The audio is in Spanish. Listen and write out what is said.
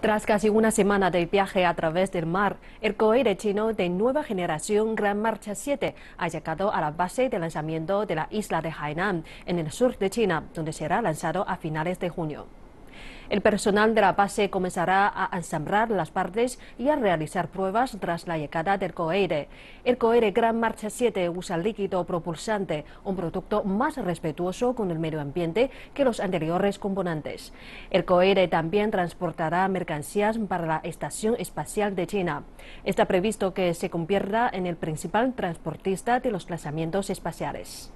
Tras casi una semana de viaje a través del mar, el cohete chino de nueva generación Gran Marcha 7 ha llegado a la base de lanzamiento de la isla de Hainan, en el sur de China, donde será lanzado a finales de junio. El personal de la base comenzará a ensamblar las partes y a realizar pruebas tras la llegada del cohete. El cohete Gran Marcha 7 usa líquido propulsante, un producto más respetuoso con el medio ambiente que los anteriores componentes. El cohete también transportará mercancías para la Estación Espacial de China. Está previsto que se convierta en el principal transportista de los lanzamientos espaciales.